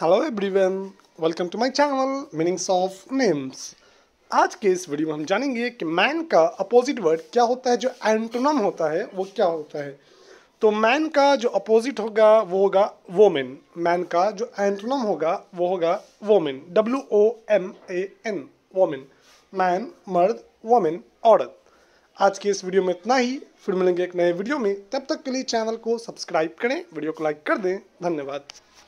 hello everyone welcome to my channel meanings of names आज के इस वीडियो में हम जानेंगे कि मैन का अपोजिट वर्ड क्या होता है जो एंटोनम होता है वो क्या होता है तो मैन का जो अपोजिट होगा वो होगा वोमेन मैन का जो एंटोनम होगा वो होगा women W O M A N women man मर्द वोमेन औरत आज के इस वीडियो में इतना ही फिर मिलेंगे एक नए वीडियो में तब तक के लिए चैनल को सब्सक्राइब करें वीडियो को लाइक कर दें धन्यवाद